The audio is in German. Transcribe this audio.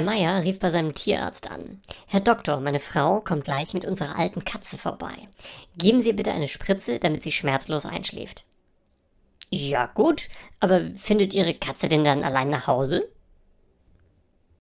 Herr Meier rief bei seinem Tierarzt an. Herr Doktor, meine Frau kommt gleich mit unserer alten Katze vorbei. Geben Sie bitte eine Spritze, damit sie schmerzlos einschläft. Ja gut, aber findet Ihre Katze denn dann allein nach Hause?